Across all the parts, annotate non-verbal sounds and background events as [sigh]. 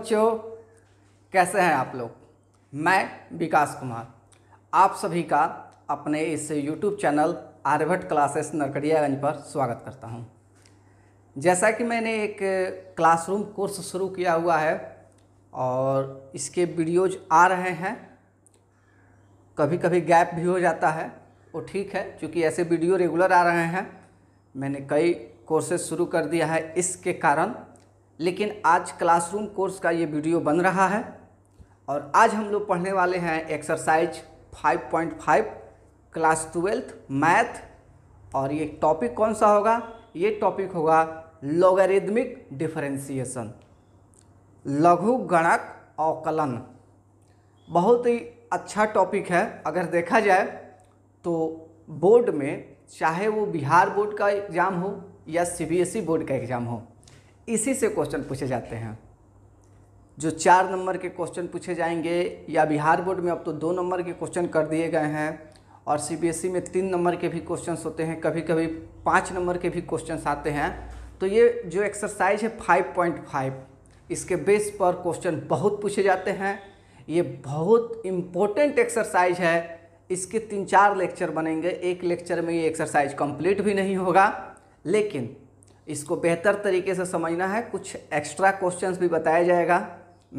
बच्चों कैसे हैं आप लोग मैं विकास कुमार आप सभी का अपने इस YouTube channel Aryabhatta classes Narkatiaganj पर स्वागत करता हूं। जैसा कि मैंने एक क्लासरूम कोर्स शुरू किया हुआ है और इसके वीडियोज आ रहे हैं कभी कभी गैप भी हो जाता है वो ठीक है क्योंकि ऐसे वीडियो रेगुलर आ रहे हैं मैंने कई कोर्सेज शुरू कर दिया है इसके कारण लेकिन आज क्लासरूम कोर्स का ये वीडियो बन रहा है और आज हम लोग पढ़ने वाले हैं एक्सरसाइज 5.5 क्लास ट्वेल्थ मैथ और ये टॉपिक कौन सा होगा ये टॉपिक होगा लॉगरिदमिक डिफरेंशिएशन लघु गणक अवकलन बहुत ही अच्छा टॉपिक है अगर देखा जाए तो बोर्ड में चाहे वो बिहार बोर्ड का एग्ज़ाम हो या सी बोर्ड e का एग्ज़ाम हो इसी से क्वेश्चन पूछे जाते हैं जो चार नंबर के क्वेश्चन पूछे जाएंगे या बिहार बोर्ड में अब तो दो नंबर के क्वेश्चन कर दिए गए हैं और सीबीएसई e में तीन नंबर के भी क्वेश्चन होते हैं कभी कभी पाँच नंबर के भी क्वेश्चन आते हैं तो ये जो एक्सरसाइज है फाइव पॉइंट फाइव इसके बेस पर क्वेश्चन बहुत पूछे जाते हैं ये बहुत इम्पोर्टेंट एक्सरसाइज है इसके तीन चार लेक्चर बनेंगे एक लेक्चर में ये एक्सरसाइज कंप्लीट भी नहीं होगा लेकिन इसको बेहतर तरीके से समझना है कुछ एक्स्ट्रा क्वेश्चंस भी बताया जाएगा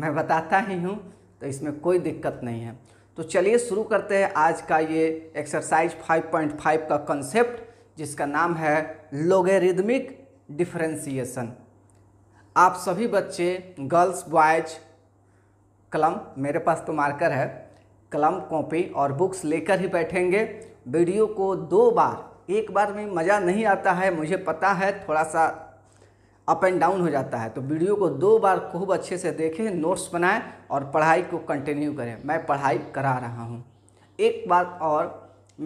मैं बताता ही हूँ तो इसमें कोई दिक्कत नहीं है तो चलिए शुरू करते हैं आज का ये एक्सरसाइज 5.5 का कंसेप्ट जिसका नाम है लोगेरिदमिक डिफ्रेंसीसन आप सभी बच्चे गर्ल्स बॉयज कलम मेरे पास तो मार्कर है कलम कॉपी और बुक्स लेकर ही बैठेंगे वीडियो को दो बार एक बार में मज़ा नहीं आता है मुझे पता है थोड़ा सा अप एंड डाउन हो जाता है तो वीडियो को दो बार खूब अच्छे से देखें नोट्स बनाएं और पढ़ाई को कंटिन्यू करें मैं पढ़ाई करा रहा हूँ एक बात और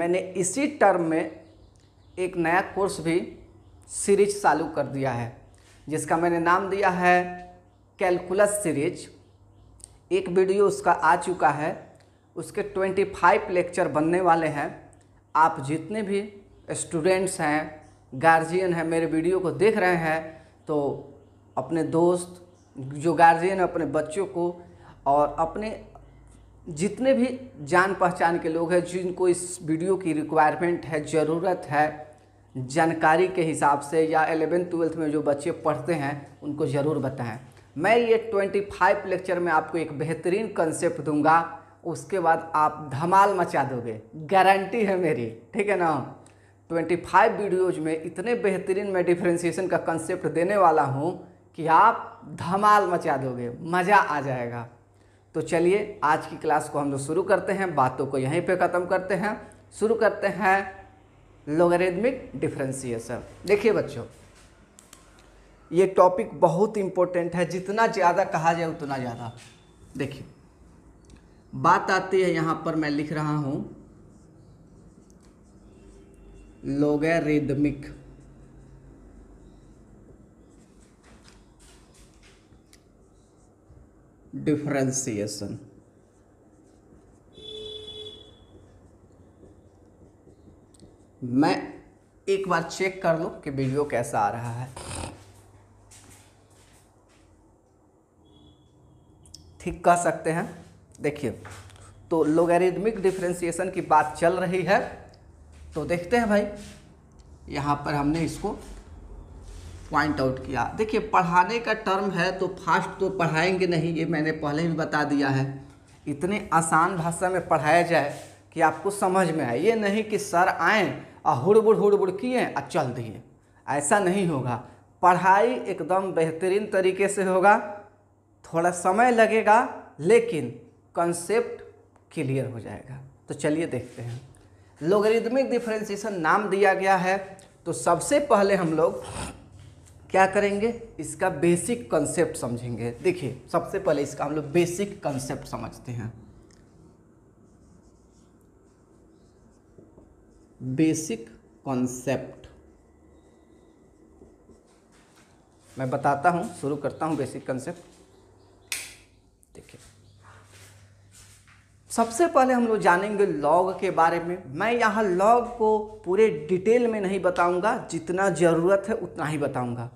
मैंने इसी टर्म में एक नया कोर्स भी सीरीज चालू कर दिया है जिसका मैंने नाम दिया है कैलकुलस सीरीज एक वीडियो उसका आ चुका है उसके फाइव लेक्चर बनने वाले हैं आप जितने भी स्टूडेंट्स हैं गार्जियन हैं मेरे वीडियो को देख रहे हैं तो अपने दोस्त जो गार्जियन अपने बच्चों को और अपने जितने भी जान पहचान के लोग हैं जिनको इस वीडियो की रिक्वायरमेंट है ज़रूरत है जानकारी के हिसाब से या एलेवेंथ ट्वेल्थ में जो बच्चे पढ़ते हैं उनको ज़रूर बताएं मैं ये ट्वेंटी फाइव लेक्चर में आपको एक बेहतरीन कंसेप्ट दूंगा उसके बाद आप धमाल मचा दोगे गारंटी है मेरी ठीक है ना 25 वीडियोज़ में इतने बेहतरीन मैं डिफ्रेंसीशन का कंसेप्ट देने वाला हूँ कि आप धमाल मचा दोगे मज़ा आ जाएगा तो चलिए आज की क्लास को हम लोग शुरू करते हैं बातों को यहीं पे ख़त्म करते हैं शुरू करते हैं लोगरेदमिक डिफ्रेंसीसन देखिए बच्चों ये टॉपिक बहुत इम्पोर्टेंट है जितना ज़्यादा कहा जाए उतना ज़्यादा देखिए बात आती है यहाँ पर मैं लिख रहा हूँ लोगेरिदमिक डिफ्रेंसिएशन मैं एक बार चेक कर लू कि वीडियो कैसा आ रहा है ठीक कह सकते हैं देखिए तो लोगेरिदमिक डिफ्रेंसिएशन की बात चल रही है तो देखते हैं भाई यहाँ पर हमने इसको पॉइंट आउट किया देखिए पढ़ाने का टर्म है तो फास्ट तो पढ़ाएंगे नहीं ये मैंने पहले भी बता दिया है इतने आसान भाषा में पढ़ाया जाए कि आपको समझ में आए ये नहीं कि सर आए और हुड़बुड़ हुड़बुड़ किए और चल दिए ऐसा नहीं होगा पढ़ाई एकदम बेहतरीन तरीके से होगा थोड़ा समय लगेगा लेकिन कंसेप्ट क्लियर हो जाएगा तो चलिए देखते हैं लोगरिदमिक डिफ्रेंसिएशन नाम दिया गया है तो सबसे पहले हम लोग क्या करेंगे इसका बेसिक कंसेप्ट समझेंगे देखिए सबसे पहले इसका हम लोग बेसिक कंसेप्ट समझते हैं बेसिक कॉन्सेप्ट मैं बताता हूं शुरू करता हूँ बेसिक कंसेप्ट देखिए सबसे पहले हम लोग जानेंगे लॉग के बारे में मैं यहाँ लॉग को पूरे डिटेल में नहीं बताऊँगा जितना ज़रूरत है उतना ही बताऊँगा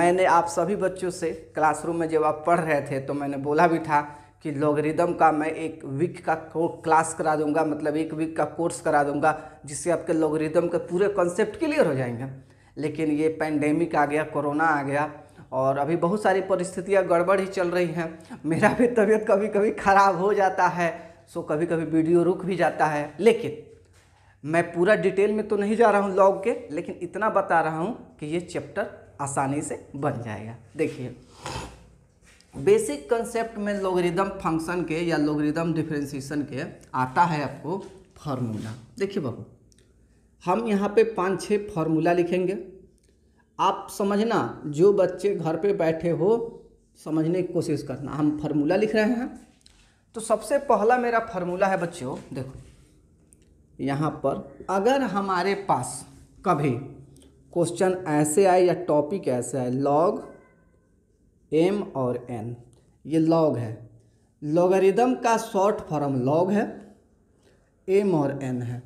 मैंने आप सभी बच्चों से क्लासरूम में जब आप पढ़ रहे थे तो मैंने बोला भी था कि लॉगरिदम का मैं एक वीक का क्लास करा दूंगा मतलब एक वीक का कोर्स करा दूंगा जिससे आपके लॉगरिदम के पूरे कॉन्सेप्ट क्लियर हो जाएंगे लेकिन ये पैंडेमिक आ गया कोरोना आ गया और अभी बहुत सारी परिस्थितियाँ गड़बड़ ही चल रही हैं मेरा भी तबीयत कभी कभी ख़राब हो जाता है सो कभी कभी वीडियो रुक भी जाता है लेकिन मैं पूरा डिटेल में तो नहीं जा रहा हूँ लॉग के लेकिन इतना बता रहा हूँ कि ये चैप्टर आसानी से बन जाएगा देखिए बेसिक कंसेप्ट में लोगरिदम फंक्शन के या लोगरिदम डिफ्रेंसिएशन के आता है आपको फार्मूला देखिए बाबू हम यहाँ पे पाँच छः फार्मूला लिखेंगे आप समझना जो बच्चे घर पे बैठे हो समझने की कोशिश करना हम फार्मूला लिख रहे हैं तो सबसे पहला मेरा फार्मूला है बच्चों देखो यहाँ पर अगर हमारे पास कभी क्वेश्चन ऐसे आए या टॉपिक ऐसे आए लॉग एम और एन ये लॉग है लॉगरिदम का शॉर्ट फॉर्म लॉग है एम और एन है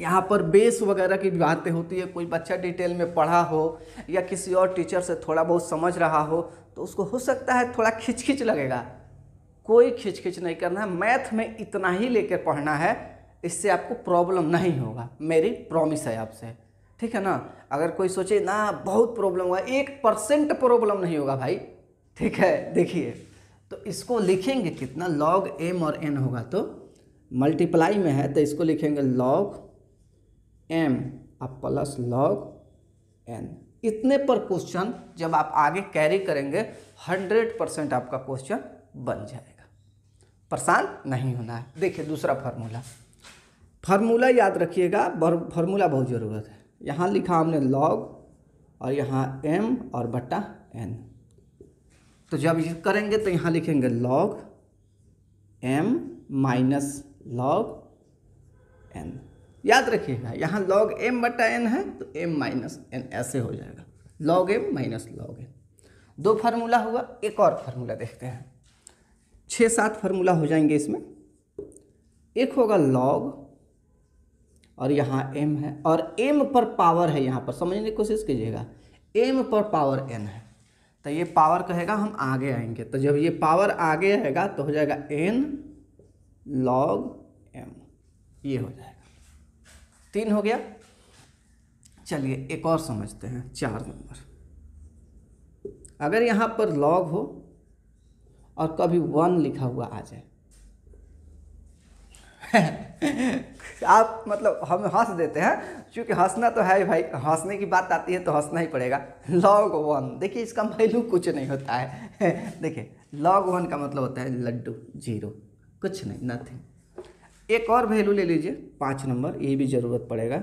यहाँ पर बेस वगैरह की बातें होती है कोई बच्चा डिटेल में पढ़ा हो या किसी और टीचर से थोड़ा बहुत समझ रहा हो तो उसको हो सकता है थोड़ा खिचखिच लगेगा कोई खिचखिच नहीं करना है मैथ में इतना ही लेकर पढ़ना है इससे आपको प्रॉब्लम नहीं होगा मेरी प्रॉमिस है आपसे ठीक है ना अगर कोई सोचे ना बहुत प्रॉब्लम होगा एक परसेंट प्रॉब्लम नहीं होगा भाई ठीक है देखिए तो इसको लिखेंगे कितना लॉग एम और एन होगा तो मल्टीप्लाई में है तो इसको लिखेंगे लॉग एम और प्लस लॉग एन इतने पर क्वेश्चन जब आप आगे कैरी करेंगे हंड्रेड परसेंट आपका क्वेश्चन बन जाए परेशान नहीं होना है देखिए दूसरा फार्मूला फार्मूला याद रखिएगा फार्मूला बहुत ज़रूरत है यहाँ लिखा हमने लॉग और यहाँ एम और बट्टा एन तो जब ये करेंगे तो यहाँ लिखेंगे log m minus log n याद रखिएगा यहाँ लॉग एम बटा एन है तो एम माइनस एन ऐसे हो जाएगा log m minus log n दो फार्मूला हुआ एक और फार्मूला देखते हैं छः सात फार्मूला हो जाएंगे इसमें एक होगा लॉग और यहाँ एम है और एम पर पावर है यहाँ पर समझने की कोशिश कीजिएगा एम पर पावर एन है तो ये पावर कहेगा हम आगे आएंगे तो जब ये पावर आगे आएगा तो हो जाएगा एन लॉग एम ये हो जाएगा तीन हो गया चलिए एक और समझते हैं चार नंबर अगर यहाँ पर लॉग हो और कभी वन लिखा हुआ आ जाए [laughs] आप मतलब हम हंस देते हैं क्योंकि हंसना तो है भाई हंसने की बात आती है तो हंसना ही पड़ेगा लॉग वन देखिए इसका वैल्यू कुछ नहीं होता है [laughs] देखिए लॉग वन का मतलब होता है लड्डू जीरो कुछ नहीं नथिंग एक और वैल्यू ले लीजिए पाँच नंबर ये भी ज़रूरत पड़ेगा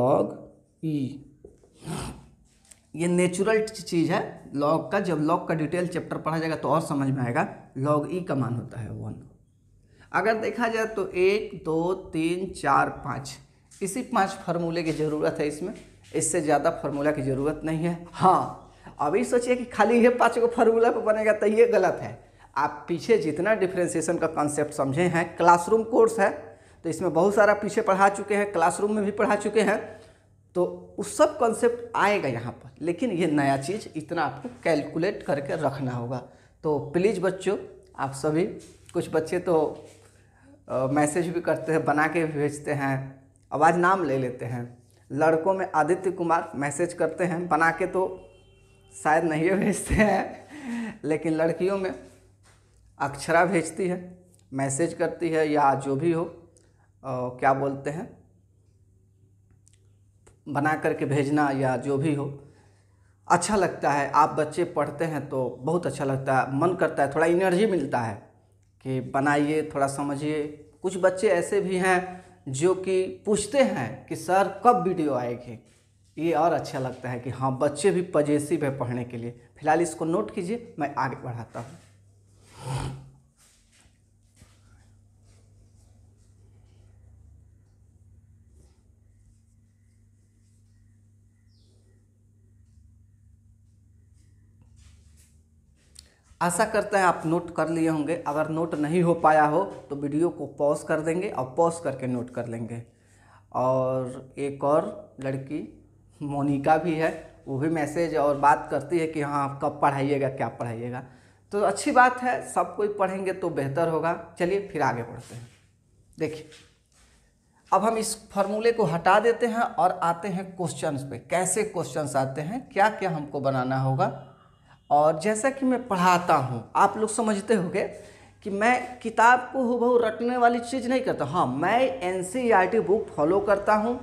लॉग ई e। ये नेचुरल चीज़ है लॉग का जब लॉग का डिटेल चैप्टर पढ़ा जाएगा तो और समझ में आएगा लॉग ई e का मान होता है वन अगर देखा जाए तो एक दो तीन चार पाँच इसी पांच फार्मूले की ज़रूरत है इसमें इससे ज़्यादा फार्मूला की ज़रूरत नहीं है हाँ अभी सोचिए कि खाली ये पाँच को फार्मूला पर बनेगा तो ये गलत है आप पीछे जितना डिफ्रेंसिएशन का कॉन्सेप्ट समझे हैं क्लासरूम कोर्स है तो इसमें बहुत सारा पीछे पढ़ा चुके हैं क्लासरूम में भी पढ़ा चुके हैं तो उस सब कॉन्सेप्ट आएगा यहाँ पर लेकिन ये नया चीज़ इतना आपको कैलकुलेट करके रखना होगा तो प्लीज़ बच्चों आप सभी कुछ बच्चे तो मैसेज भी करते हैं बना के भी भेजते हैं आवाज़ नाम ले लेते हैं लड़कों में आदित्य कुमार मैसेज करते हैं बना के तो शायद नहीं [laughs] भेजते हैं लेकिन लड़कियों में अक्षरा भेजती है मैसेज करती है या जो भी हो आ, क्या बोलते हैं बना करके भेजना या जो भी हो अच्छा लगता है आप बच्चे पढ़ते हैं तो बहुत अच्छा लगता है मन करता है थोड़ा इनर्जी मिलता है कि बनाइए थोड़ा समझिए कुछ बच्चे ऐसे भी हैं जो कि पूछते हैं कि सर कब वीडियो आएगी ये और अच्छा लगता है कि हाँ बच्चे भी पजेसिव है पढ़ने के लिए फिलहाल इसको नोट कीजिए मैं आगे बढ़ाता हूँ आशा करते हैं आप नोट कर लिए होंगे अगर नोट नहीं हो पाया हो तो वीडियो को पॉज कर देंगे और पॉज करके नोट कर लेंगे और एक और लड़की मोनिका भी है वो भी मैसेज और बात करती है कि हाँ आप कब पढ़ाइएगा क्या पढ़ाइएगा तो अच्छी बात है सब कोई पढ़ेंगे तो बेहतर होगा चलिए फिर आगे बढ़ते हैं देखिए अब हम इस फॉर्मूले को हटा देते हैं और आते हैं क्वेश्चंस पे कैसे क्वेश्चंस आते हैं क्या क्या हमको बनाना होगा और जैसा कि मैं पढ़ाता हूँ आप लोग समझते होंगे कि मैं किताब को हूबहू रटने वाली चीज़ नहीं करता हाँ मैं एन बुक फॉलो करता हूँ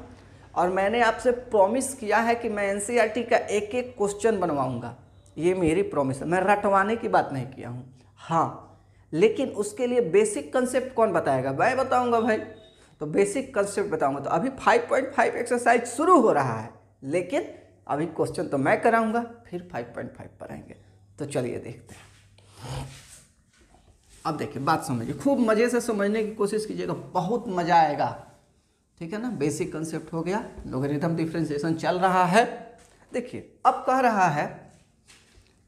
और मैंने आपसे प्रॉमिस किया है कि मैं एन e का एक एक क्वेश्चन बनवाऊँगा ये मेरी प्रॉमिस है मैं रटवाने की बात नहीं किया हूँ हाँ लेकिन उसके लिए बेसिक कंसेप्ट कौन बताएगा मैं बताऊँगा भाई तो बेसिक कंसेप्ट बताऊँगा तो अभी 5.5 एक्सरसाइज शुरू हो रहा है लेकिन अभी क्वेश्चन तो मैं कराऊंगा फिर 5.5 पर आएंगे तो चलिए देखते हैं अब देखिए बात समझिए खूब मज़े से समझने की कोशिश कीजिएगा बहुत मज़ा आएगा ठीक है ना बेसिक कंसेप्ट हो गया लोगरिथम डिफ्रेंसिएशन चल रहा है देखिए अब कह रहा है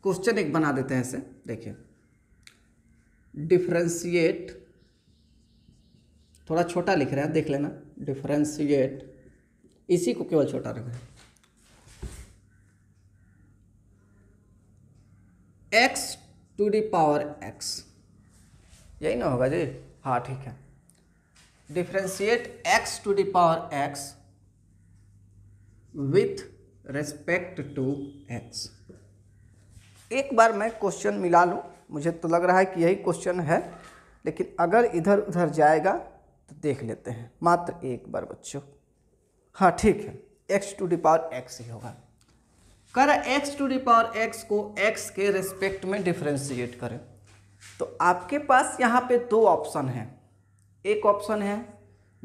क्वेश्चन एक बना देते हैं इसे देखिए डिफ्रेंशिएट थोड़ा छोटा लिख रहे हैं देख लेना डिफ्रेंशिएट इसी को केवल छोटा रख रहे हैं x to the power x यही ना होगा जी हाँ ठीक है differentiate x to the power x with respect to x एक बार मैं क्वेश्चन मिला लूँ मुझे तो लग रहा है कि यही क्वेश्चन है लेकिन अगर इधर उधर जाएगा तो देख लेते हैं मात्र एक बार बच्चों हाँ ठीक है x to the power x ही होगा है x to the power x को एक्स के रिस्पेक्ट में डिफ्रेंशिएट करें तो आपके पास यहाँ पे दो ऑप्शन हैं एक ऑप्शन है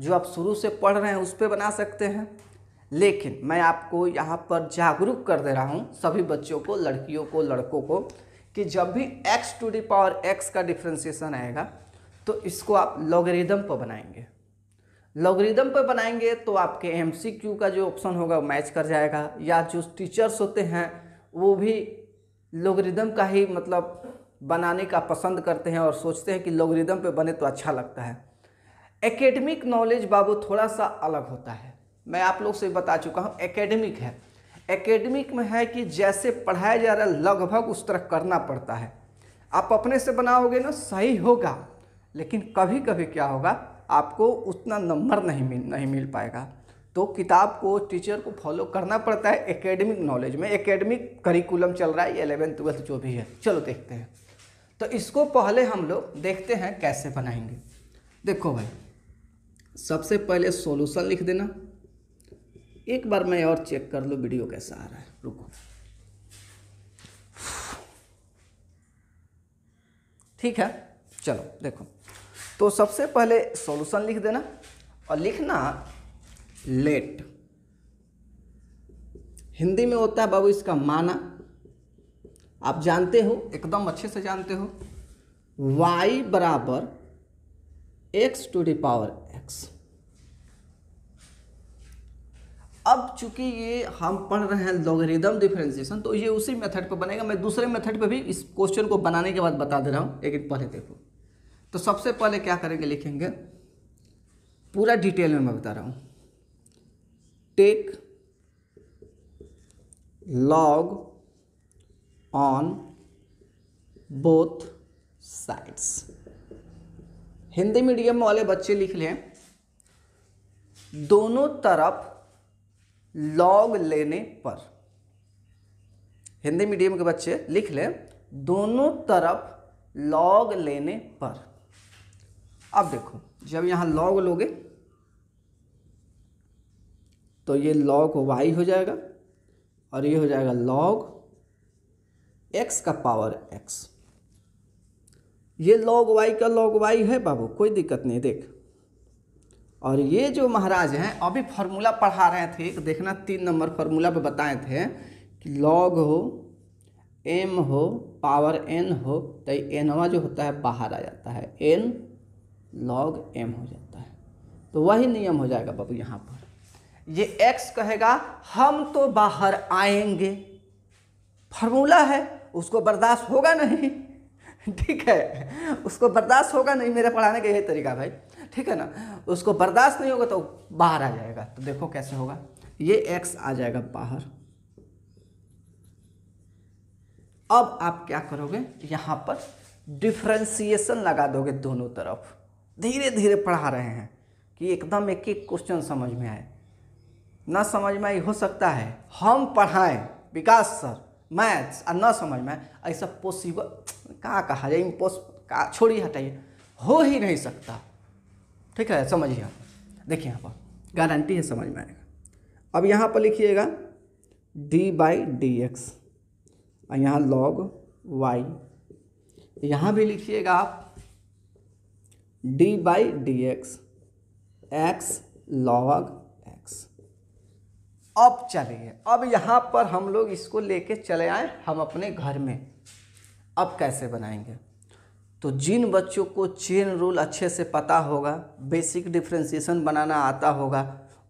जो आप शुरू से पढ़ रहे हैं उस पर बना सकते हैं लेकिन मैं आपको यहाँ पर जागरूक कर दे रहा हूँ सभी बच्चों को लड़कियों को लड़कों को कि जब भी x to the power x का डिफ्रेंसिएशन आएगा तो इसको आप लॉगरिदम पर बनाएंगे लॉगरिदम पर बनाएंगे तो आपके एम का जो ऑप्शन होगा मैच कर जाएगा या जो टीचर्स होते हैं वो भी लॉगरिदम का ही मतलब बनाने का पसंद करते हैं और सोचते हैं कि लॉगरिदम पे बने तो अच्छा लगता है एकेडमिक नॉलेज बाबू थोड़ा सा अलग होता है मैं आप लोग से बता चुका हूँ एकेडमिक है एकेडमिक में है कि जैसे पढ़ाया जा रहा है लगभग उस तरह करना पड़ता है आप अपने से बनाओगे ना सही होगा लेकिन कभी कभी क्या होगा आपको उतना नंबर नहीं मिल नहीं मिल पाएगा तो किताब को टीचर को फॉलो करना पड़ता है एकेडमिक नॉलेज में एकेडमिक करिकुलम चल रहा है एलेवेंथ ट्वेल्थ जो भी है चलो देखते हैं तो इसको पहले हम लोग देखते हैं कैसे बनाएंगे देखो भाई सबसे पहले सॉल्यूशन लिख देना एक बार मैं और चेक कर लूँ वीडियो कैसा आ रहा है रुको ठीक है चलो देखो तो सबसे पहले सॉल्यूशन लिख देना और लिखना लेट हिंदी में होता है बाबू इसका माना आप जानते हो एकदम अच्छे से जानते हो y बराबर x to the power x अब चूंकि ये हम पढ़ रहे हैं लॉगरिदम डिफ्रेंसिएशन तो ये उसी मेथड पर बनेगा मैं दूसरे मेथड पर भी इस क्वेश्चन को बनाने के बाद बता दे रहा हूँ एक पहले देखो तो सबसे पहले क्या करेंगे लिखेंगे पूरा डिटेल में मैं बता रहा हूँ take log on both sides Hindi medium वाले बच्चे लिख लें दोनों तरफ लॉग लेने पर हिंदी मीडियम के बच्चे लिख लें दोनों तरफ लॉग लेने पर अब देखो जब यहाँ लॉग लोगे तो ये लॉग वाई हो जाएगा और ये हो जाएगा लॉग एक्स का पावर एक्स ये लॉग वाई का लॉग वाई है बाबू कोई दिक्कत नहीं देख और ये जो महाराज हैं अभी फार्मूला पढ़ा रहे थे देखना तीन नंबर फार्मूला पे बताए थे कि लॉग हो एम हो पावर एन हो तो एनवा जो होता है बाहर आ जाता है एन लॉग एम हो जाता है तो वही नियम हो जाएगा बाबू यहाँ पर ये एक्स कहेगा हम तो बाहर आएंगे फार्मूला है उसको बर्दाश्त होगा नहीं ठीक है उसको बर्दाश्त होगा नहीं मेरे पढ़ाने का यही तरीका भाई ठीक है ना उसको बर्दाश्त नहीं होगा तो बाहर आ जाएगा तो देखो कैसे होगा ये एक्स आ जाएगा बाहर अब आप क्या करोगे यहाँ पर डिफ्रेंसिएशन लगा दोगे दोनों तरफ धीरे धीरे पढ़ा रहे हैं कि एकदम एक एक क्वेश्चन समझ में आए ना समझ में आई हो सकता है हम पढ़ाएं विकास सर मैथ्स और ना समझ में आए ऐसा पॉसिबल कहाँ कहा जाए इम्पोस का छोड़िए हटाइए हो ही नहीं सकता ठीक है समझिए आप देखिए यहाँ पर गारंटी है समझ में आएगा अब यहाँ पर लिखिएगा डी बाई डी एक्स और यहाँ लॉग वाई यहाँ भी लिखिएगा आप d by d x x log x अब चलिए अब यहाँ पर हम लोग इसको लेके चले आए हम अपने घर में अब कैसे बनाएंगे तो जिन बच्चों को चेन रूल अच्छे से पता होगा बेसिक डिफ्रेंसिएशन बनाना आता होगा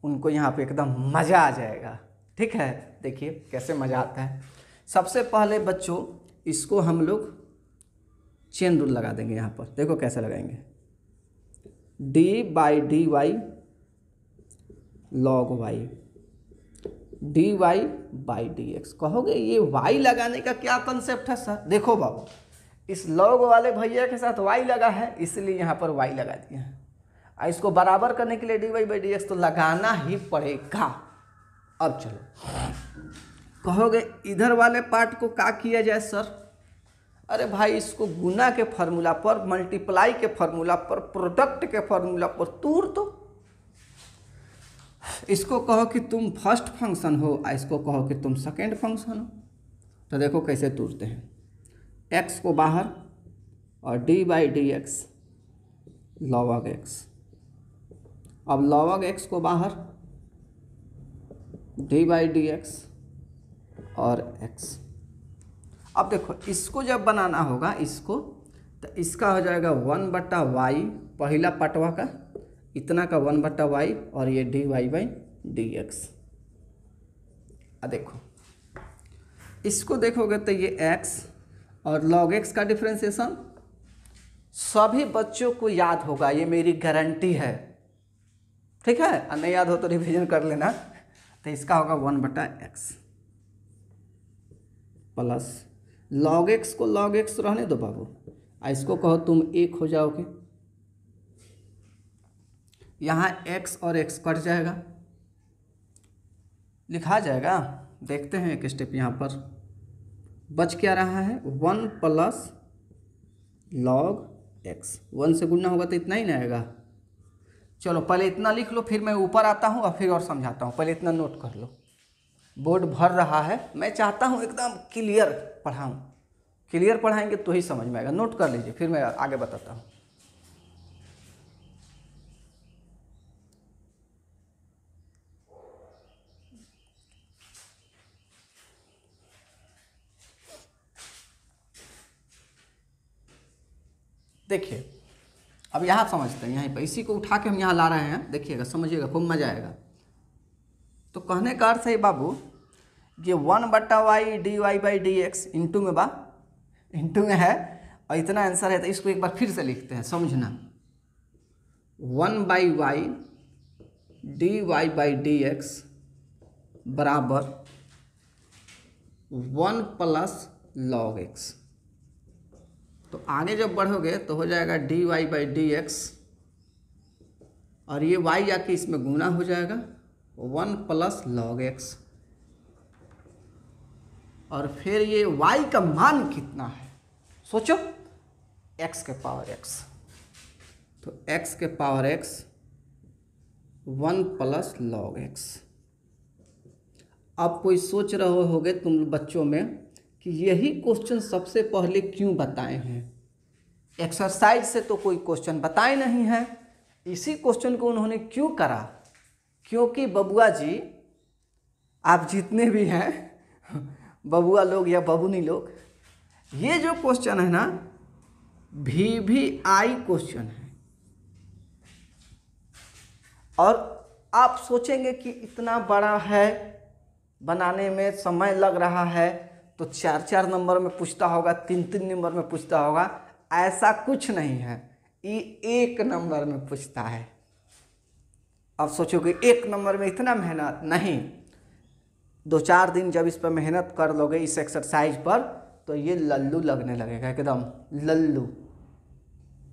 उनको यहाँ पे एकदम मज़ा आ जाएगा ठीक है देखिए कैसे मज़ा आता है सबसे पहले बच्चों इसको हम लोग चेन रूल लगा देंगे यहाँ पर देखो कैसे लगाएंगे d by d y log y d y by d x कहोगे ये वाई लगाने का क्या कंसेप्ट है सर देखो बाबू इस लॉग वाले भैया के साथ वाई लगा है इसलिए यहाँ पर वाई लगा दिया है और इसको बराबर करने के लिए d y by d x तो लगाना ही पड़ेगा अब चलो कहोगे इधर वाले पार्ट को का किया जाए सर अरे भाई इसको गुना के फार्मूला पर मल्टीप्लाई के फार्मूला पर प्रोडक्ट के फार्मूला पर तूर दो तो। इसको कहो कि तुम फर्स्ट फंक्शन हो और इसको कहो कि तुम सेकेंड फंक्शन हो तो देखो कैसे तूरते हैं एक्स को बाहर और d by d x log x अब लॉग एक्स को बाहर डी बाई डी एक्स और एक्स अब देखो इसको जब बनाना होगा इसको तो इसका हो जाएगा वन बट्टा वाई पहला पटवा का इतना का वन बट्टा वाई और ये d y by d x देखो इसको देखोगे तो ये एक्स और लॉग एक्स का डिफ्रेंसिएशन सभी बच्चों को याद होगा ये मेरी गारंटी है ठीक है और नहीं याद हो तो रिवीजन कर लेना तो इसका होगा वन बटा एक्स प्लस लॉग एक्स को लॉग एक्स रहने दो बाबू आ इसको कहो तुम एक हो जाओगे यहाँ एक्स और एक्स कट जाएगा लिखा जाएगा देखते हैं एक स्टेप यहाँ पर बच क्या रहा है one plus log x one से गुणना होगा तो इतना ही नहीं आएगा चलो पहले इतना लिख लो फिर मैं ऊपर आता हूँ और फिर और समझाता हूँ पहले इतना नोट कर लो बोर्ड भर रहा है मैं चाहता हूँ एकदम क्लियर पढ़ाऊँ क्लियर पढ़ाएंगे तो ही समझ में आएगा नोट कर लीजिए फिर मैं आगे बताता हूँ देखिए अब यहाँ समझते हैं यहीं पर इसी को उठा के हम यहाँ ला रहे हैं देखिएगा समझिएगा खूब मजा आएगा तो कहने का अर्थ है बाबू ये वन बट्टा y d y by d x into में बा इंटू में है और इतना आंसर है तो इसको एक बार फिर से लिखते हैं समझना one by y d y by d x बराबर वन प्लस लॉग एक्स तो आगे जब बढ़ोगे तो हो जाएगा d y by d x और ये वाई आके इसमें गुना हो जाएगा वन प्लस लॉग एक्स और फिर ये वाई का मान कितना है सोचो एक्स के पावर एक्स तो एक्स के power x one plus log x आप कोई सोच रहे गए तुम बच्चों में कि यही क्वेश्चन सबसे पहले क्यों बताए हैं एक्सरसाइज से तो कोई क्वेश्चन बताए नहीं है इसी क्वेश्चन को उन्होंने क्यों करा क्योंकि बबुआ जी आप जितने भी हैं बबुआ लोग या बबुनी लोग ये जो क्वेश्चन है ना भी भी आई क्वेश्चन है और आप सोचेंगे कि इतना बड़ा है बनाने में समय लग रहा है तो चार चार नंबर में पूछता होगा तीन तीन नंबर में पूछता होगा ऐसा कुछ नहीं है ये एक नंबर में पूछता है अब सोचोगे एक नंबर में इतना मेहनत नहीं दो चार दिन जब इस पर मेहनत कर लोगे इस एक्सरसाइज पर तो ये लल्लू लगने लगेगा एकदम लल्लू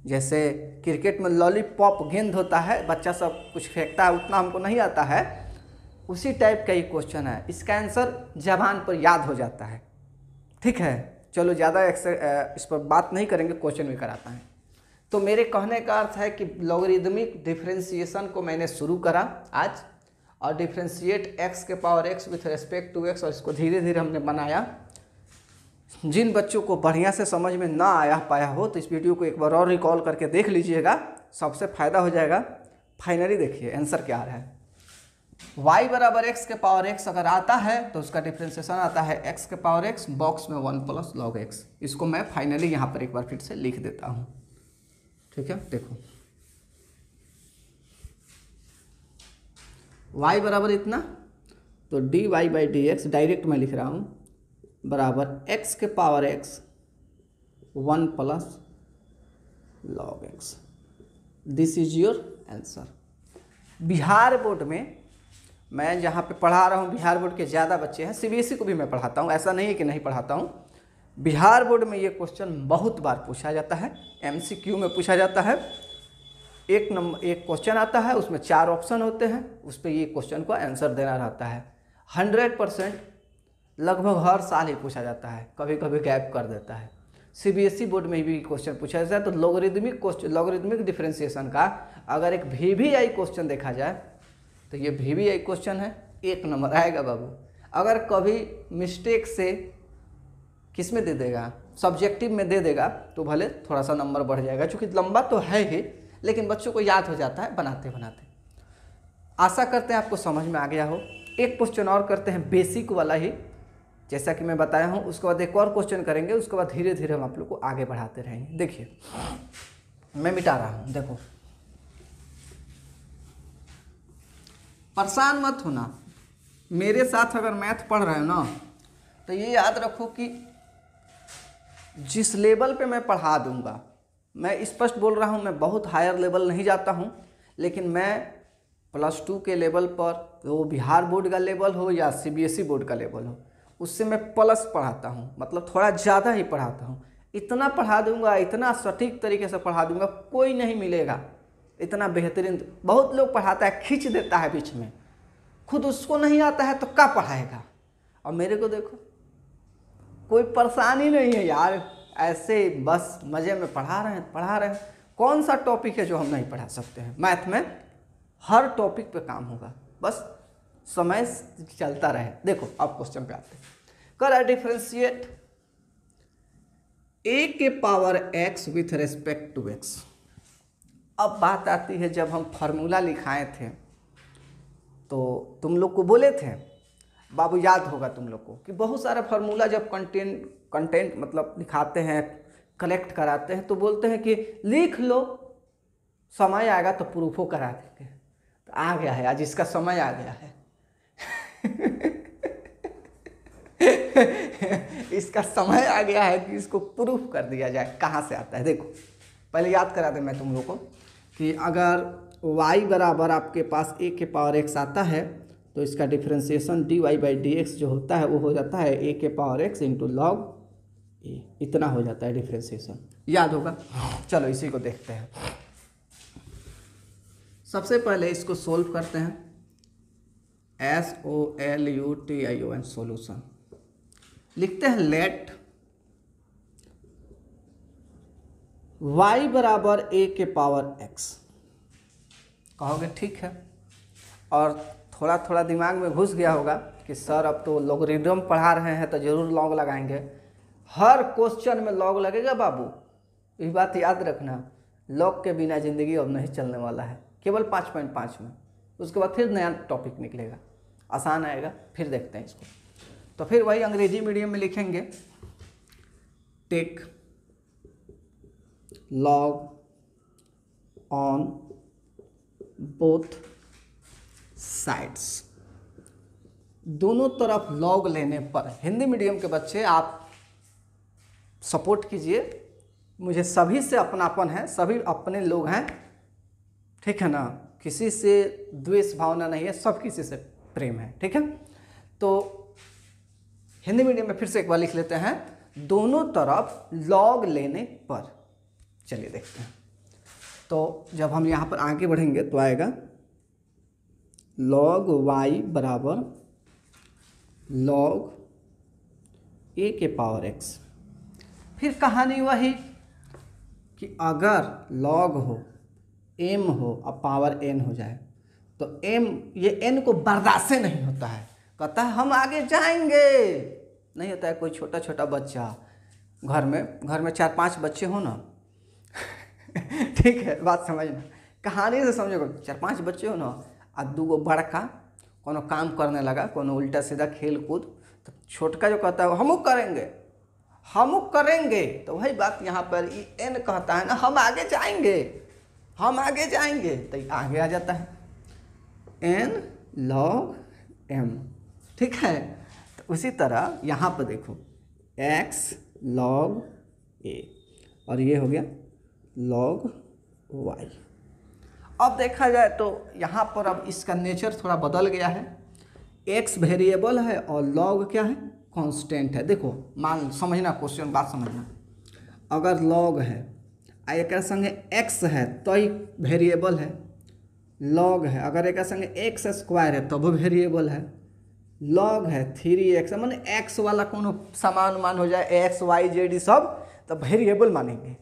जैसे क्रिकेट में लॉलीपॉप गेंद होता है बच्चा सब कुछ फेंकता है उतना हमको नहीं आता है उसी टाइप का ये क्वेश्चन है इसका आंसर जबान पर याद हो जाता है ठीक है चलो ज़्यादा इस पर बात नहीं करेंगे क्वेश्चन भी कराता है तो मेरे कहने का अर्थ है कि लॉगरिदमिक डिफ्रेंसिएशन को मैंने शुरू करा आज और डिफ्रेंशिएट एक्स के power x with respect to x और इसको धीरे धीरे हमने बनाया जिन बच्चों को बढ़िया से समझ में ना आया पाया हो तो इस वीडियो को एक बार और रिकॉल करके देख लीजिएगा सबसे फ़ायदा हो जाएगा फाइनली देखिए आंसर क्या आ रहा है y बराबर एक्स के पावर एक्स अगर आता है तो उसका डिफ्रेंसिएशन आता है एक्स के पावर एक्स बॉक्स में वन प्लस लॉग एक्स इसको मैं फाइनली यहाँ पर एक बार फिर से लिख देता हूँ ठीक है देखो y बराबर इतना तो d y by d x direct मैं लिख रहा हूँ बराबर एक्स के power x one plus log x this is your answer Bihar board में मैं जहाँ पे पढ़ा रहा हूँ बिहार बोर्ड के ज़्यादा बच्चे हैं सी e को भी मैं पढ़ाता हूँ ऐसा नहीं है कि नहीं पढ़ाता हूँ बिहार बोर्ड में ये क्वेश्चन बहुत बार पूछा जाता है एमसीक्यू में पूछा जाता है एक नंबर एक क्वेश्चन आता है उसमें चार ऑप्शन होते हैं उस पर ये क्वेश्चन को आंसर देना रहता है हंड्रेड परसेंट लगभग हर साल ही पूछा जाता है कभी कभी गैप कर देता है सीबीएसई e बोर्ड में भी क्वेश्चन पूछा जाता है तो लॉगरिदमिक क्वेश्चन लॉगरिदमिक डिफ्रेंसिएशन का अगर एक आई क्वेश्चन देखा जाए तो ये आई क्वेश्चन है एक नंबर आएगा बाबू अगर कभी मिस्टेक से किस में दे देगा सब्जेक्टिव में दे देगा तो भले थोड़ा सा नंबर बढ़ जाएगा चूँकि लंबा तो है ही लेकिन बच्चों को याद हो जाता है बनाते बनाते आशा करते हैं आपको समझ में आ गया हो एक क्वेश्चन और करते हैं बेसिक वाला ही जैसा कि मैं बताया हूँ उसके बाद एक और क्वेश्चन करेंगे उसके बाद धीरे धीरे हम आप लोग को आगे बढ़ाते रहेंगे देखिए मैं मिटा रहा हूँ देखो परेशान मत होना मेरे साथ अगर मैथ पढ़ रहे हो ना तो ये याद रखो कि जिस लेवल पे मैं पढ़ा दूंगा मैं स्पष्ट बोल रहा हूँ मैं बहुत हायर लेवल नहीं जाता हूँ लेकिन मैं प्लस टू के लेवल पर वो बिहार बोर्ड का लेवल हो या सीबीएसई बोर्ड e का लेवल हो उससे मैं प्लस पढ़ाता हूँ मतलब थोड़ा ज़्यादा ही पढ़ाता हूँ इतना पढ़ा दूंगा इतना सटीक तरीके से पढ़ा दूंगा कोई नहीं मिलेगा इतना बेहतरीन बहुत लोग पढ़ाता है खींच देता है बीच में खुद उसको नहीं आता है तो क्या पढ़ाएगा और मेरे को देखो कोई परेशानी नहीं है यार ऐसे बस मज़े में पढ़ा रहे हैं पढ़ा रहे हैं कौन सा टॉपिक है जो हम नहीं पढ़ा सकते हैं मैथ में हर टॉपिक पे काम होगा बस समय चलता रहे देखो आप क्वेश्चन पे आते हैं कर डिफ्रेंशिएट ए के power x with respect to x अब बात आती है जब हम फार्मूला लिखाए थे तो तुम लोग को बोले थे बाबू याद होगा तुम लोग को कि बहुत सारा फार्मूला जब कंटेंट कंटेंट मतलब लिखाते हैं कलेक्ट कराते हैं तो बोलते हैं कि लिख लो समय आएगा तो प्रूफो करा देंगे तो आ गया है आज इसका समय आ गया है [laughs] इसका समय आ गया है कि इसको प्रूफ कर दिया जाए कहाँ से आता है देखो पहले याद करा दें मैं तुम लोग को कि अगर y बराबर आपके पास a के पावर x आता है तो इसका differentiation d y by d x जो होता है वो हो जाता है ए के power x into log a इतना हो जाता है डिफ्रेंसिएशन याद होगा चलो इसी को देखते हैं सबसे पहले इसको सोल्व करते हैं s o l u t i o n solution लिखते हैं लेट y बराबर ए के पावर x कहोगे ठीक है और थोड़ा थोड़ा दिमाग में घुस गया होगा कि सर अब तो लोग रिडम पढ़ा रहे हैं तो ज़रूर लॉग लगाएंगे हर क्वेश्चन में लॉग लगेगा बाबू ये बात याद रखना लॉग के बिना ज़िंदगी अब नहीं चलने वाला है केवल पाँच पॉइंट पाँच में उसके बाद फिर नया टॉपिक निकलेगा आसान आएगा फिर देखते हैं इसको तो फिर वही अंग्रेजी मीडियम में लिखेंगे take log on both sides दोनों तरफ लॉग लेने पर हिंदी मीडियम के बच्चे आप सपोर्ट कीजिए मुझे सभी से अपनापन है सभी अपने लोग हैं ठीक है ना किसी से द्वेष भावना नहीं है सब किसी से प्रेम है ठीक है तो हिंदी मीडियम में फिर से एक बार लिख लेते हैं दोनों तरफ लॉग लेने पर चलिए देखते हैं तो जब हम यहाँ पर आगे बढ़ेंगे तो आएगा लॉग वाई बराबर लॉग ए के पावर एक्स फिर कहानी वही कि अगर लॉग हो एम हो और पावर एन हो जाए तो एम ये एन को बर्दाश्त नहीं होता है कहता है हम आगे जाएंगे नहीं होता है कोई छोटा छोटा बच्चा घर में घर में चार पांच बच्चे हो ना [laughs] ठीक है बात समझना कहानी से समझो चार पांच बच्चे हो ना आ दूगो बड़का कोनो काम करने लगा कोनो उल्टा सीधा खेल कूद तो छोटका जो कहता है हम करेंगे हम करेंगे तो वही बात यहाँ पर ई एन कहता है ना हम आगे जाएंगे हम आगे जाएंगे तो आगे आ जाता है एन लॉग एम ठीक है तो उसी तरह यहाँ पर देखो एक्स लॉग ए और ये हो गया लॉग वाई अब देखा जाए तो यहाँ पर अब इसका नेचर थोड़ा बदल गया है एक्स वेरिएबल है और लॉग क्या है कांस्टेंट है देखो मान समझना क्वेश्चन बात समझना अगर लॉग है आ एक संगे एक्स है तो ही वेरिएबल है लॉग है अगर एक संगे एक्स स्क्वायर है तब तो वेरिएबल है लॉग है थ्री एक्स मैंने एक्स वाला को सामान मान हो जाए एक्स वाई जेड सब तो वेरिएबल मानेंगे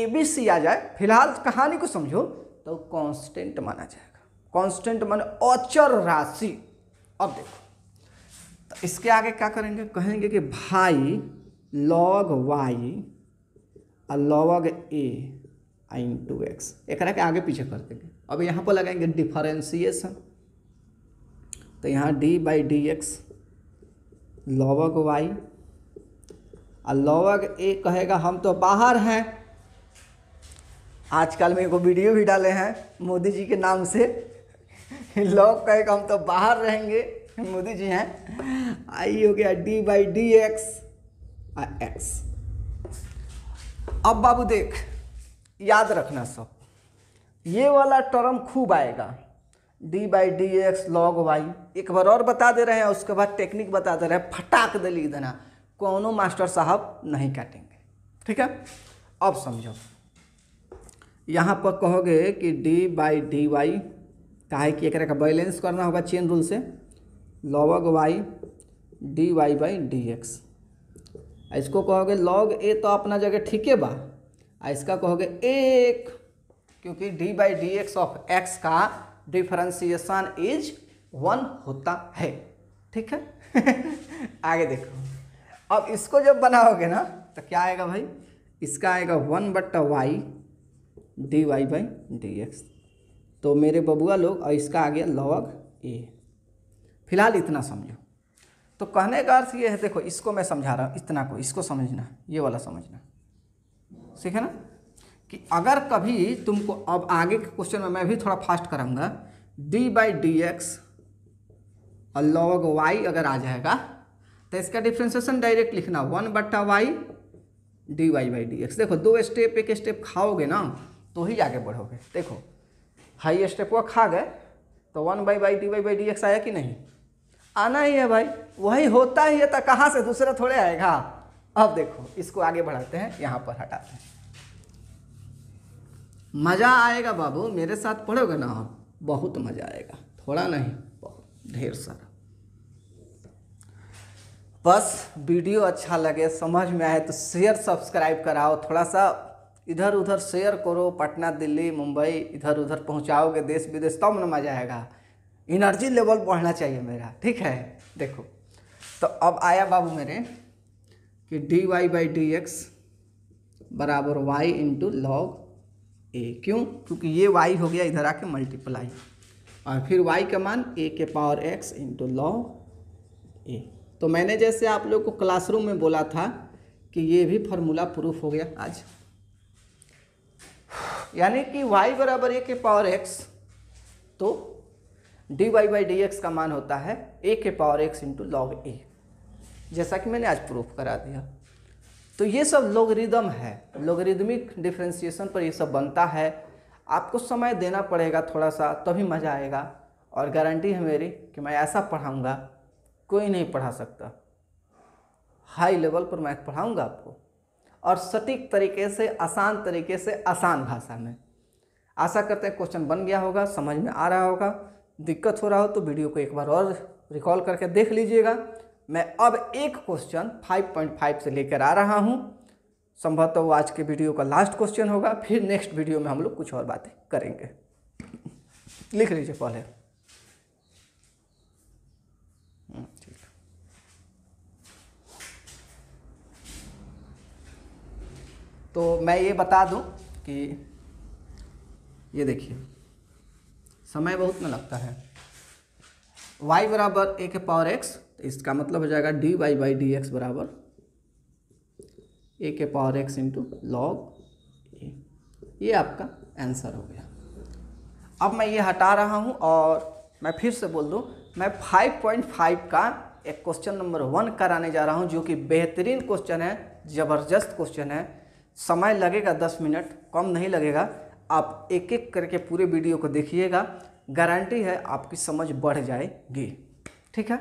ए बी सी आ जाए फिलहाल कहानी को समझो तो कांस्टेंट माना जाएगा कांस्टेंट माने अचर राशि अब देखो तो इसके आगे क्या करेंगे कहेंगे कि भाई लॉग वाई और log a into x एक के आगे पीछे कर देंगे अब यहाँ पर लगाएंगे डिफरेंशिएशन तो यहाँ d by d x log y और लॉवग ए कहेगा हम तो बाहर हैं आजकल मेरे को वीडियो भी डाले हैं मोदी जी के नाम से लोग कहे हम तो बाहर रहेंगे मोदी जी हैं आई हो गया d by d x x अब बाबू देख याद रखना सब ये वाला टर्म खूब आएगा d by d x log y एक बार और बता दे रहे हैं उसके बाद टेक्निक बता दे रहे हैं फटाक दे लिख देना कोनो मास्टर साहब नहीं काटेंगे ठीक है अब समझो यहाँ पर कहोगे कि डी बाई डी वाई काहे कि एक का बैलेंस करना होगा चेन रूल से log y d y by d x इसको कहोगे लॉग ए तो अपना जगह ठीक है बा इसका कहोगे एक क्योंकि d by d x of x का डिफ्रेंसिएशन इज वन होता है ठीक है [laughs] आगे देखो अब इसको जब बनाओगे ना तो क्या आएगा भाई इसका आएगा वन बट्टा y d y by d x तो मेरे बबुआ लोग और इसका आ गया लॉग ए फिलहाल इतना समझो तो कहने का अर्थ ये है देखो इसको मैं समझा रहा हूँ इतना को इसको समझना ये वाला समझना ठीक है ना कि अगर कभी तुमको अब आगे के क्वेश्चन में मैं भी थोड़ा फास्ट करूँगा डी बाई डी एक्स और लॉग वाई अगर आ जाएगा तो इसका डिफ्रेंसिएशन डायरेक्ट लिखना वन बट्टा y d y by d x देखो दो स्टेप एक स्टेप खाओगे ना तो ही आगे बढ़ोगे देखो हाई स्टेप वक खा गए तो one by by d by by d x आया कि नहीं आना ही है भाई वही होता ही है तो कहाँ से दूसरा थोड़े आएगा अब देखो इसको आगे बढ़ाते हैं यहाँ पर हटाते हैं मज़ा आएगा बाबू मेरे साथ पढ़ोगे ना आप बहुत मज़ा आएगा थोड़ा नहीं बहुत ढेर सारा बस वीडियो अच्छा लगे समझ में आए तो शेयर सब्सक्राइब कराओ थोड़ा सा इधर उधर शेयर करो पटना दिल्ली मुंबई इधर उधर पहुंचाओगे देश विदेश तब तो न मजा आएगा इनर्जी लेवल बढ़ना चाहिए मेरा ठीक है देखो तो अब आया बाबू मेरे कि d y by d x बराबर वाई इंटू लॉग ए क्यों क्योंकि ये वाई हो गया इधर आके मल्टीप्लाई और फिर वाई का मान ए के power x into log a तो मैंने जैसे आप लोग को क्लासरूम में बोला था कि ये भी फार्मूला प्रूफ हो गया आज यानी कि y बराबर ए के पावर x तो d y by d x का मान होता है ए के power x into log a जैसा कि मैंने आज प्रूफ करा दिया तो ये सब लोगरिदम है लोगरिदमिक डिफ्रेंसिएशन पर ये सब बनता है आपको समय देना पड़ेगा थोड़ा सा तभी मज़ा आएगा और गारंटी है मेरी कि मैं ऐसा पढ़ाऊँगा कोई नहीं पढ़ा सकता हाई लेवल पर मैथ पढ़ाऊँगा आपको और सटीक तरीके से आसान तरीके से आसान भाषा में आशा करते हैं क्वेश्चन बन गया होगा समझ में आ रहा होगा दिक्कत हो रहा हो तो वीडियो को एक बार और रिकॉल करके देख लीजिएगा मैं अब एक क्वेश्चन 5.5 से लेकर आ रहा हूँ संभवतः वो आज के वीडियो का लास्ट क्वेश्चन होगा फिर नेक्स्ट वीडियो में हम लोग कुछ और बातें करेंगे लिख लीजिए पहले तो मैं ये बता दूं कि ये देखिए समय बहुत ना लगता है y बराबर ए के पावर एक्स तो इसका मतलब हो जाएगा d y by d x बराबर ए के power x into log a ये आपका आंसर हो गया अब मैं ये हटा रहा हूँ और मैं फिर से बोल दूँ मैं 5.5 का एक क्वेश्चन नंबर वन कराने जा रहा हूँ जो कि बेहतरीन क्वेश्चन है ज़बरदस्त क्वेश्चन है समय लगेगा दस मिनट कम नहीं लगेगा आप एक एक करके पूरे वीडियो को देखिएगा गारंटी है आपकी समझ बढ़ जाएगी ठीक है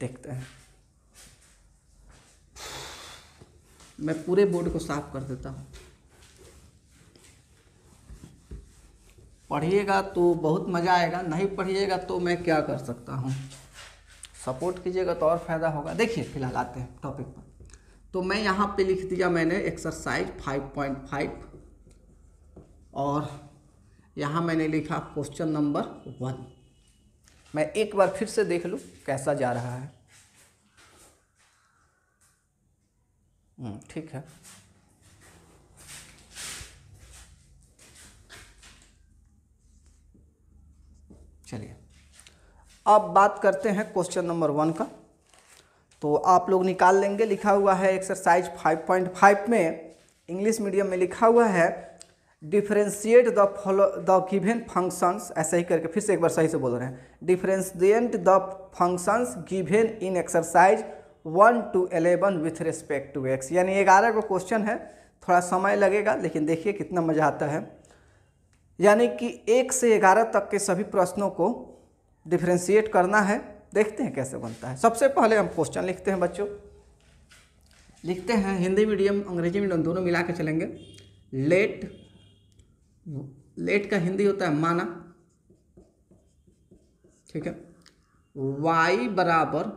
देखते हैं मैं पूरे बोर्ड को साफ कर देता हूँ पढ़िएगा तो बहुत मज़ा आएगा नहीं पढ़िएगा तो मैं क्या कर सकता हूँ सपोर्ट कीजिएगा तो और फ़ायदा होगा देखिए फिलहाल आते हैं टॉपिक पर तो मैं यहाँ पे लिख दिया मैंने एक्सरसाइज 5.5 और यहाँ मैंने लिखा क्वेश्चन नंबर वन मैं एक बार फिर से देख लूँ कैसा जा रहा है हम्म, ठीक है चलिए अब बात करते हैं क्वेश्चन नंबर वन का तो आप लोग निकाल लेंगे लिखा हुआ है एक्सरसाइज 5.5 में इंग्लिश मीडियम में लिखा हुआ है differentiate the follow the given functions ऐसे ही करके फिर से एक बार सही से बोल रहे हैं differentiate the functions given in exercise one two eleven with respect to x यानी ग्यारह को क्वेश्चन है थोड़ा समय लगेगा लेकिन देखिए कितना मज़ा आता है यानी कि एक से ग्यारह तक के सभी प्रश्नों को डिफ्रेंशिएट करना है देखते हैं कैसे बनता है सबसे पहले हम क्वेश्चन लिखते हैं बच्चों लिखते हैं हिंदी मीडियम अंग्रेजी मीडियम दोनों मिला के चलेंगे लेट लेट का हिंदी होता है माना ठीक है वाई बराबर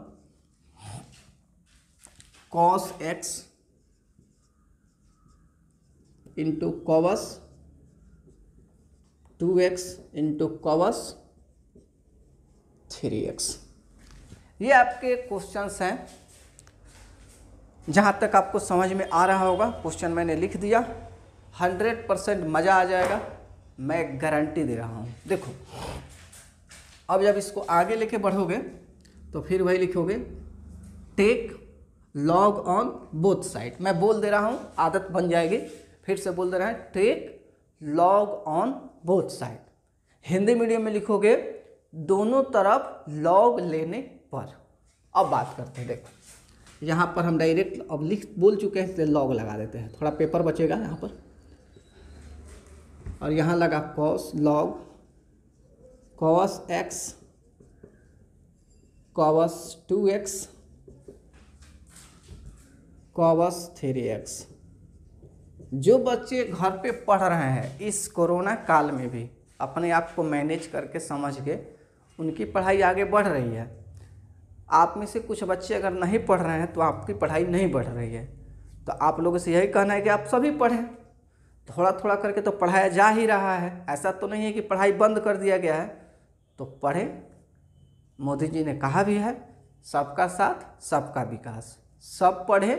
cos x into cos two x into cos three x ये आपके क्वेश्चंस हैं जहाँ तक आपको समझ में आ रहा होगा क्वेश्चन मैंने लिख दिया हंड्रेड परसेंट मज़ा आ जाएगा मैं गारंटी दे रहा हूँ देखो अब जब इसको आगे लेके बढ़ोगे तो फिर वही लिखोगे take log on both side मैं बोल दे रहा हूँ आदत बन जाएगी फिर से बोल दे रहा है take log on both side Hindi medium में लिखोगे दोनों तरफ लॉग लेने पर अब बात करते हैं देखो यहाँ पर हम डायरेक्ट अब लिख बोल चुके हैं इसलिए लॉग लगा देते हैं थोड़ा पेपर बचेगा यहाँ पर और यहाँ लगा cos log cos x cos two x cos three x जो बच्चे घर पे पढ़ रहे हैं इस कोरोना काल में भी अपने आप को मैनेज करके समझ के उनकी पढ़ाई आगे बढ़ रही है आप में से कुछ बच्चे अगर नहीं पढ़ रहे हैं तो आपकी पढ़ाई नहीं बढ़ रही है तो आप लोगों से यही कहना है कि आप सभी पढ़ें थोड़ा थोड़ा करके तो पढ़ाया जा ही रहा है ऐसा तो नहीं है कि पढ़ाई बंद कर दिया गया है तो पढ़ें मोदी जी ने कहा भी है सबका साथ सबका विकास सब पढ़े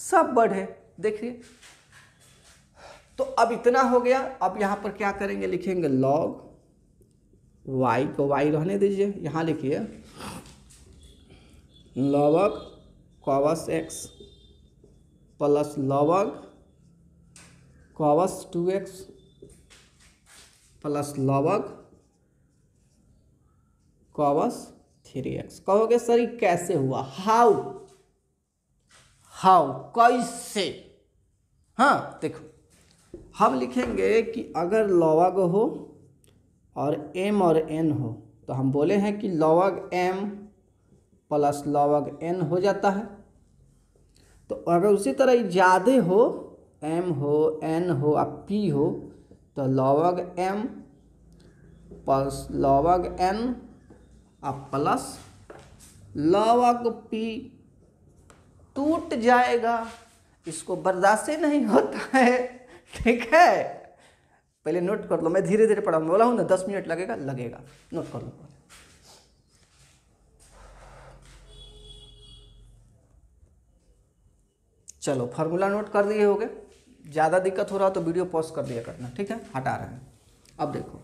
सब बढ़े देखिए तो अब इतना हो गया अब यहाँ पर क्या करेंगे लिखेंगे लॉग वाई को वाई रहने दीजिए यहाँ लिखिए log cos x plus log cos two x plus log cos three x कहोगे सर ये कैसे हुआ हाउ हाउ कैसे हाँ देखो हम लिखेंगे कि अगर लॉग हो और एम और एन हो तो हम बोले हैं कि log m plus log n हो जाता है तो अगर उसी तरह ज़्यादा हो एम हो एन हो या पी हो तो log m plus log n और प्लस लॉग पी टूट जाएगा इसको बर्दाश्त नहीं होता है ठीक है पहले नोट कर लो मैं धीरे धीरे पढ़ा बोला हूँ ना दस मिनट लगेगा लगेगा नोट कर लो चलो फार्मूला नोट कर दिए होगे ज़्यादा दिक्कत हो रहा तो वीडियो पॉज कर दिया करना ठीक है हटा रहे हैं अब देखो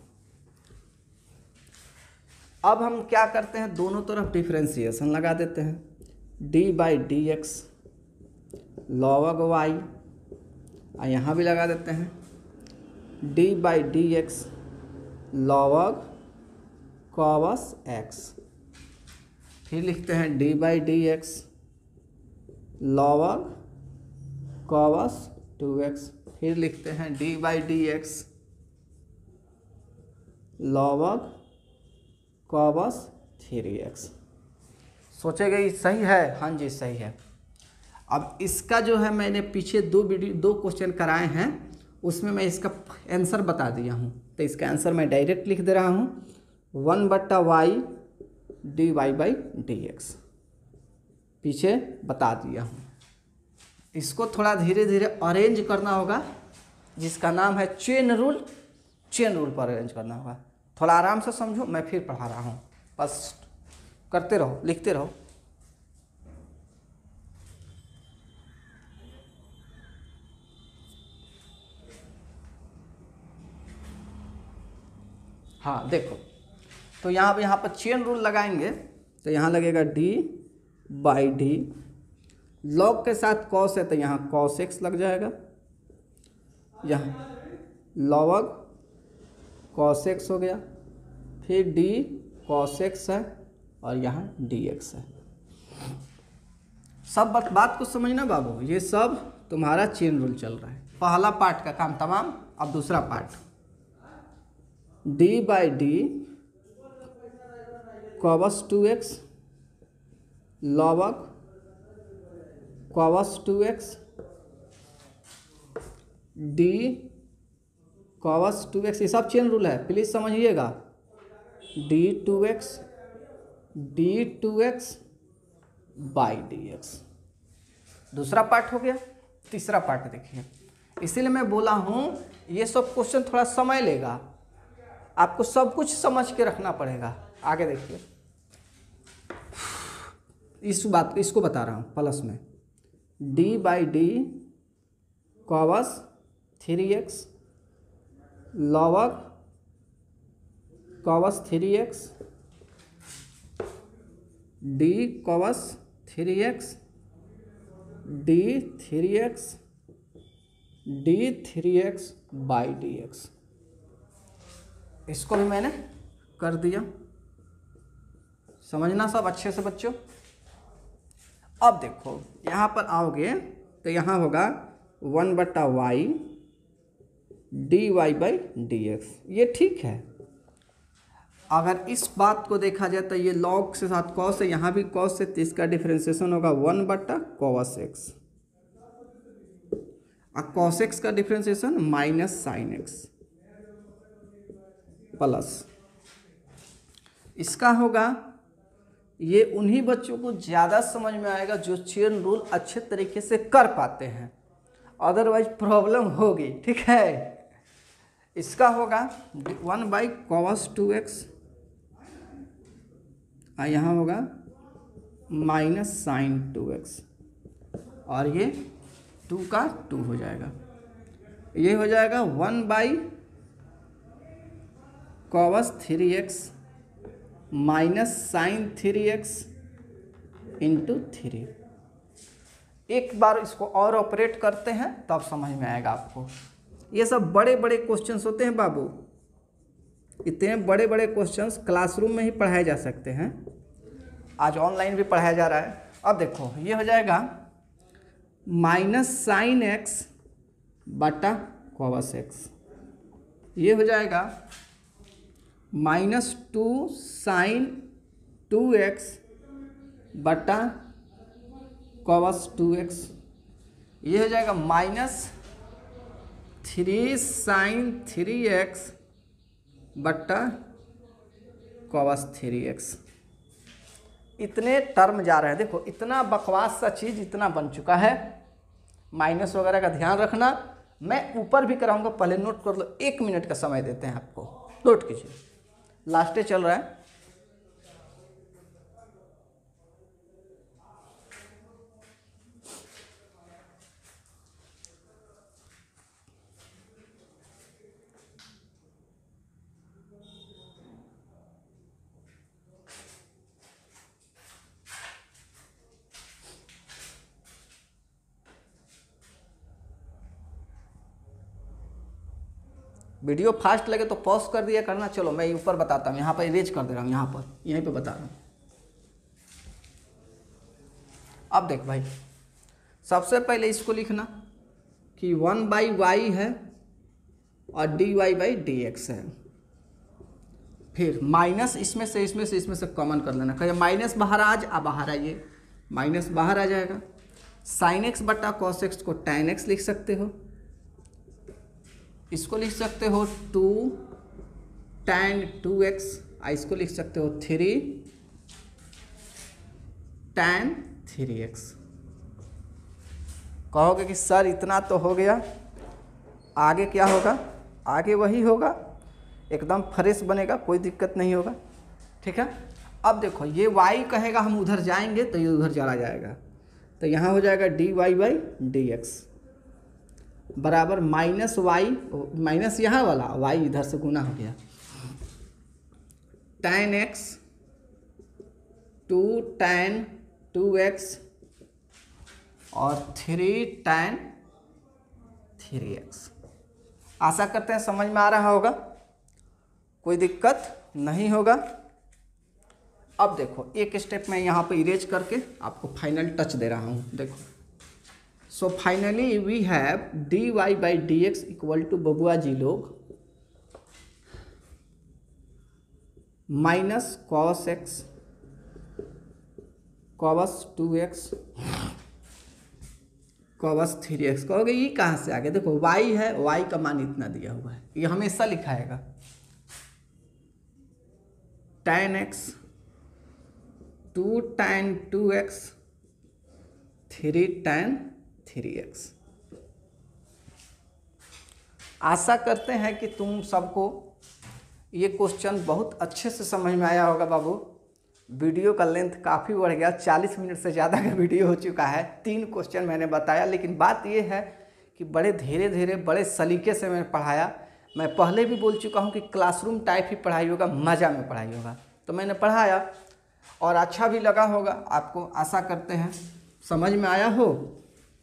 अब हम क्या करते हैं दोनों तरफ डिफ्रेंसिएशन लगा देते हैं d by d x log y और यहाँ भी लगा देते हैं d by d x log cos x फिर लिखते हैं d by d x log cos two x फिर लिखते हैं d by d x log cos three x सोचेगा ये सही है हाँ जी सही है अब इसका जो है मैंने पीछे दो वीडियो दो क्वेश्चन कराए हैं उसमें मैं इसका आंसर बता दिया हूँ तो इसका आंसर मैं डायरेक्ट लिख दे रहा हूँ वन बट्टा y d y by d x पीछे बता दिया हूँ इसको थोड़ा धीरे धीरे अरेंज करना होगा जिसका नाम है चेन रूल चेन रूल पर अरेंज करना होगा थोड़ा आराम से समझो मैं फिर पढ़ा रहा हूँ बस करते रहो लिखते रहो हाँ देखो तो यहाँ पर यहाँ पर चेन रूल लगाएंगे तो यहाँ लगेगा डी बाई डी लॉग के साथ कॉस है तो यहाँ कॉस एक्स लग जाएगा यहाँ लॉग कॉस एक्स हो गया फिर डी कॉस एक्स है और यहाँ डी एक्स है सब बात बात को समझना बाबू ये सब तुम्हारा चेन रूल चल रहा है पहला पार्ट का काम तमाम अब दूसरा part d by d cos two x log cos two x d cos two x ये सब चेन रूल है प्लीज़ समझिएगा d two x d two x by d x दूसरा पार्ट हो गया तीसरा पार्ट देखिए इसीलिए मैं बोला हूँ ये सब क्वेश्चन थोड़ा समय लेगा आपको सब कुछ समझ के रखना पड़ेगा आगे देखिए इस बात इसको बता रहा हूँ प्लस में d by d cos three x log cos three x d cos three x d three x d three x by d x इसको भी मैंने कर दिया समझना सब अच्छे से बच्चों अब देखो यहाँ पर आओगे तो यहाँ होगा वन बटा y d y by d x ये ठीक है अगर इस बात को देखा जाए तो ये लॉग से साथ कॉस है यहाँ भी कॉस से तो इसका डिफ्रेंसिएशन होगा वन बटा कॉस एक्स और कॉस एक्स का differentiation minus sine x plus इसका होगा ये उन्हीं बच्चों को ज़्यादा समझ में आएगा जो चेन रूल अच्छे तरीके से कर पाते हैं अदरवाइज प्रॉब्लम होगी ठीक है इसका होगा one by cos two x यहाँ होगा माइनस साइन टू एक्स और ये टू का टू हो जाएगा ये हो जाएगा one by cos three x minus sine three x into three एक बार इसको और ऑपरेट करते हैं तब समझ में आएगा आपको ये सब बड़े बड़े क्वेश्चंस होते हैं बाबू इतने बड़े बड़े क्वेश्चंस क्लासरूम में ही पढ़ाए जा सकते हैं आज ऑनलाइन भी पढ़ाया जा रहा है अब देखो ये हो जाएगा माइनस साइन एक्स बटा कॉवस एक्स ये हो जाएगा minus two sine two x बटा कॉस टू एक्स ये हो जाएगा minus three sine three x बट्टा कॉस थ्री एक्स इतने टर्म जा रहे हैं देखो इतना बकवास सा चीज़ इतना बन चुका है माइनस वगैरह का ध्यान रखना मैं ऊपर भी कराऊंगा पहले नोट कर लो एक मिनट का समय देते हैं आपको नोट कीजिए लास्ट चल रहा है वीडियो फास्ट लगे तो पॉज कर दिया करना चलो मैं ऊपर बताता हूँ यहाँ पर इरेज कर दे रहा हूँ यहाँ पर यहीं पर बता रहा हूँ अब देख भाई सबसे पहले इसको लिखना कि वन बाई वाई है और d y by d x है फिर माइनस इसमें से इसमें से इसमें से कॉमन कर लेना कहीं माइनस बाहर आज आ बाहर आइए माइनस बाहर आ जाएगा साइन एक्स बटा कॉस एक्स को टेन एक्स लिख सकते हो इसको लिख सकते हो टू टैन टू एक्स इसको लिख सकते हो थ्री टैन थ्री एक्स कहोगे कि सर इतना तो हो गया आगे क्या होगा आगे वही होगा एकदम फ्रेश बनेगा कोई दिक्कत नहीं होगा ठीक है अब देखो ये वाई कहेगा हम उधर जाएंगे तो ये उधर चला जाएगा तो यहाँ हो जाएगा d y by d x बराबर माइनस वाई माइनस यहाँ वाला वाई इधर से गुना हो गया tan x two tan two x और थ्री टेन थ्री एक्स आशा करते हैं समझ में आ रहा होगा कोई दिक्कत नहीं होगा अब देखो एक स्टेप मैं यहाँ पे इरेज करके आपको फाइनल टच दे रहा हूँ देखो so finally we have d y by d x equal to बबुआ जी लोग minus cos x cos two x cos three x कहोगे ये कहाँ से आ गया देखो वाई है वाई का मान इतना दिया हुआ है ये हमेशा लिखाएगा tan x two tan two x three tan three x आशा करते हैं कि तुम सबको ये क्वेश्चन बहुत अच्छे से समझ में आया होगा बाबू वीडियो का लेंथ काफ़ी बढ़ गया 40 मिनट से ज़्यादा का वीडियो हो चुका है तीन क्वेश्चन मैंने बताया लेकिन बात यह है कि बड़े धीरे धीरे बड़े सलीके से मैंने पढ़ाया मैं पहले भी बोल चुका हूँ कि क्लासरूम टाइप ही पढ़ाई होगा मज़ा में पढ़ाई होगा तो मैंने पढ़ाया और अच्छा भी लगा होगा आपको आशा करते हैं समझ में आया हो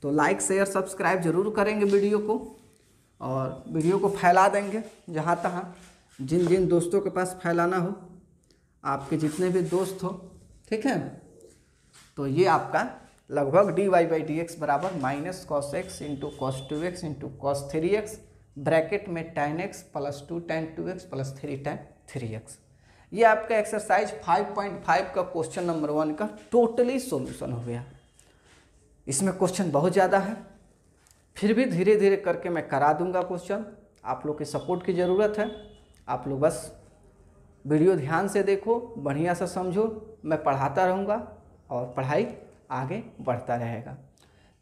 तो लाइक शेयर सब्सक्राइब जरूर करेंगे वीडियो को और वीडियो को फैला देंगे जहाँ तहाँ जिन जिन दोस्तों के पास फैलाना हो आपके जितने भी दोस्त हो ठीक है तो ये आपका लगभग d y by d x बराबर minus cos x into cos two x into cos three x bracket में tan x plus two tan two x plus three tan three x ये आपका एक्सरसाइज फाइव पॉइंट फाइव का question number one का totally solution हो गया इसमें question बहुत ज़्यादा है फिर भी धीरे धीरे करके मैं करा दूंगा क्वेश्चन आप लोग की सपोर्ट की ज़रूरत है आप लोग बस वीडियो ध्यान से देखो बढ़िया से समझो मैं पढ़ाता रहूँगा और पढ़ाई आगे बढ़ता रहेगा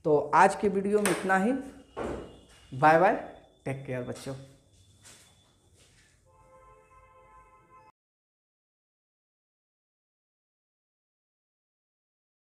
तो आज के वीडियो में इतना ही बाय बाय टेक केयर बच्चों